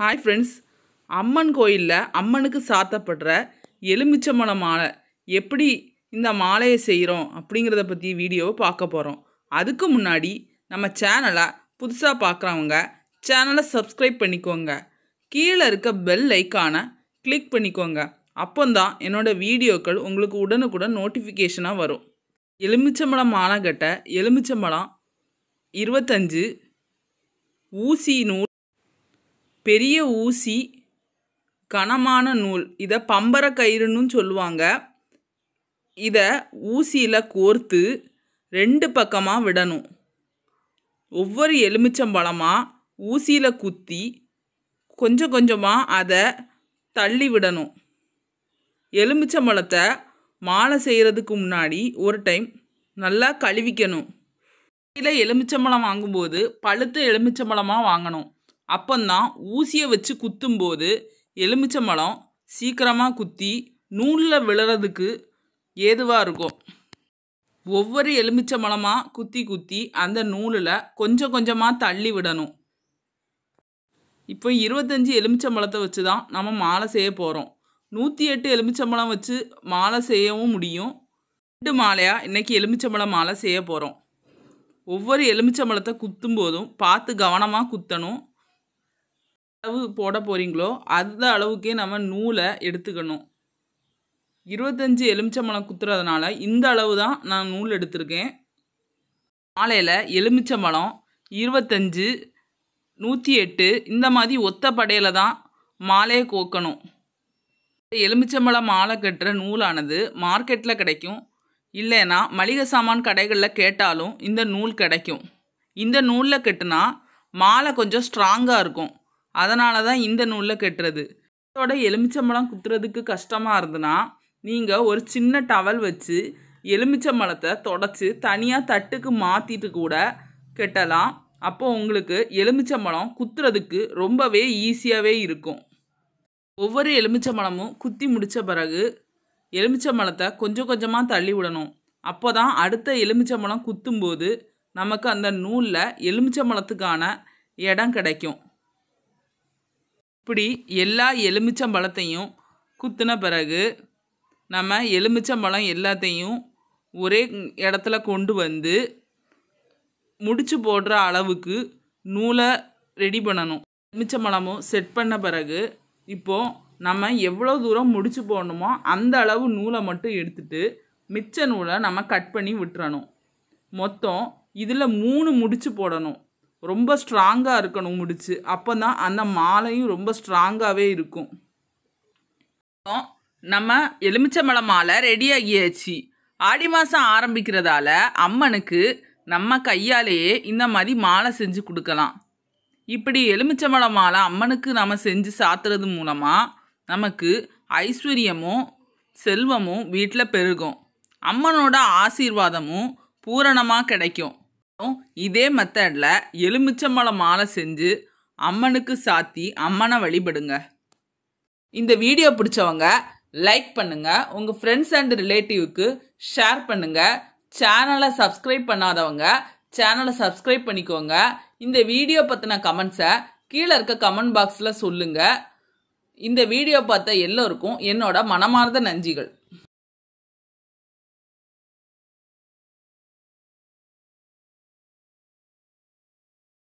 hi friends அம்மன் கோயிலில் அம்மனுக்கு சாத்தப்படுற எலுமிச்சம்பழ மாலை எப்படி இந்த மாலையை செய்கிறோம் அப்படிங்கிறத பற்றி வீடியோவை பார்க்க போகிறோம் அதுக்கு முன்னாடி நம்ம சேனலை புதுசாக பார்க்குறவங்க சேனலை சப்ஸ்கிரைப் பண்ணிக்கோங்க கீழே இருக்க பெல் ஐக்கானை கிளிக் பண்ணிக்கோங்க அப்போந்தான் என்னோடய வீடியோக்கள் உங்களுக்கு உடனுக்குடன் நோட்டிஃபிகேஷனாக வரும் எலுமிச்சம்பழம் மாலை கட்ட எலுமிச்சம்பழம் இருபத்தஞ்சு ஊசி நூல் பெரிய ஊசி கனமான நூல் இதை பம்பர கயிறுன்னு சொல்லுவாங்க இதை ஊசியில் கோர்த்து ரெண்டு பக்கமாக விடணும் ஒவ்வொரு எலுமிச்சம்பழமாக ஊசியில் குத்தி கொஞ்சம் கொஞ்சமாக அதை தள்ளி விடணும் எலுமிச்சம்பழத்தை மாலை செய்கிறதுக்கு முன்னாடி ஒரு டைம் நல்லா கழுவிக்கணும் கடையில் எலுமிச்சம்பழம் வாங்கும்போது பழுத்த எலுமிச்சம்பழமாக வாங்கணும் அப்பந்தான் ஊசியை வச்சு குத்தும்போது மலம் சீக்கிரமாக குத்தி நூலில் விழுறதுக்கு ஏதுவாக இருக்கும் ஒவ்வொரு மலமாக குத்தி குத்தி அந்த நூலில் கொஞ்சம் கொஞ்சமாக தள்ளி விடணும் இப்போ இருபத்தஞ்சி மலத்தை வச்சு தான் நம்ம மாலை செய்ய போகிறோம் நூற்றி எட்டு மலம் வச்சு மாலை செய்யவும் முடியும் ரெண்டு மாலையாக இன்றைக்கி மலம் மாலை செய்ய போகிறோம் ஒவ்வொரு எலுமிச்சம்பழத்தை குத்தும் போதும் பார்த்து கவனமாக குத்தணும் அளவு போட போகிறீங்களோ அந்த அளவுக்கே நம்ம நூலை எடுத்துக்கணும் இருபத்தஞ்சி எலுமிச்சை மலம் குத்துறதுனால இந்த அளவு தான் நான் நூல் எடுத்திருக்கேன் மாலையில் எலுமிச்சம்பழம் இருபத்தஞ்சி நூற்றி எட்டு இந்த மாதிரி ஒத்த படையில் தான் மாலையை கோக்கணும் மலம் மாலை கட்டுற நூலானது மார்க்கெட்டில் கிடைக்கும் இல்லைன்னா மளிகை சாமான் கடைகளில் கேட்டாலும் இந்த நூல் கிடைக்கும் இந்த நூலில் கட்டுனா மாலை கொஞ்சம் ஸ்ட்ராங்காக இருக்கும் அதனால தான் இந்த நூலில் கெட்டுறது இதோட எலுமிச்சம்பழம் குத்துறதுக்கு கஷ்டமாக இருந்ததுன்னா நீங்கள் ஒரு சின்ன டவல் வச்சு எலுமிச்சம்பழத்தை தொடச்சி தனியாக தட்டுக்கு மாற்றிட்டு கூட கெட்டலாம் அப்போது உங்களுக்கு எலுமிச்சம்பழம் குத்துறதுக்கு ரொம்பவே ஈஸியாகவே இருக்கும் ஒவ்வொரு எலுமிச்சம்பழமும் குத்தி முடித்த பிறகு எலுமிச்சம்பழத்தை கொஞ்சம் கொஞ்சமாக தள்ளி விடணும் அப்போ தான் அடுத்த எலுமிச்சம்பழம் குத்தும்போது நமக்கு அந்த நூலில் எலுமிச்சம்பழத்துக்கான இடம் கிடைக்கும் இப்படி எல்லா எலுமிச்சம்பழத்தையும் குத்தின பிறகு நம்ம எலுமிச்சம்பழம் எல்லாத்தையும் ஒரே இடத்துல கொண்டு வந்து முடிச்சு போடுற அளவுக்கு நூலை ரெடி பண்ணணும் எலுமிச்சம்பழமும் செட் பண்ண பிறகு இப்போது நம்ம எவ்வளோ தூரம் முடிச்சு போடணுமோ அந்த அளவு நூலை மட்டும் எடுத்துட்டு மிச்ச நூலை நம்ம கட் பண்ணி விட்டுறணும் மொத்தம் இதில் மூணு முடிச்சு போடணும் ரொம்ப ஸ்ட்ராங்காக இருக்கணும் முடிச்சு அப்போ தான் அந்த மாலையும் ரொம்ப ஸ்ட்ராங்காகவே இருக்கும் நம்ம எலுமிச்சம்பழம் மாலை ரெடி ஆகியாச்சு ஆடி மாதம் ஆரம்பிக்கிறதால அம்மனுக்கு நம்ம கையாலேயே இந்த மாதிரி மாலை செஞ்சு கொடுக்கலாம் இப்படி எலுமிச்சம்பழ மாலை அம்மனுக்கு நம்ம செஞ்சு சாத்துறது மூலமாக நமக்கு ஐஸ்வர்யமும் செல்வமும் வீட்டில் பெருகும் அம்மனோட ஆசீர்வாதமும் பூரணமாக கிடைக்கும் இதே மெத்தடில் எலுமிச்சம்பழம் மாலை செஞ்சு அம்மனுக்கு சாத்தி அம்மனை வழிபடுங்க இந்த வீடியோ பிடிச்சவங்க லைக் பண்ணுங்கள் உங்கள் ஃப்ரெண்ட்ஸ் அண்ட் ரிலேட்டிவ்க்கு ஷேர் பண்ணுங்கள் சேனலை சப்ஸ்கிரைப் பண்ணாதவங்க சேனலை சப்ஸ்கிரைப் பண்ணிக்கோங்க இந்த வீடியோ பற்றின கமெண்ட்ஸை கீழே இருக்க கமெண்ட் பாக்ஸில் சொல்லுங்கள் இந்த வீடியோ பார்த்த எல்லோருக்கும் என்னோட மனமார்ந்த நன்றிகள்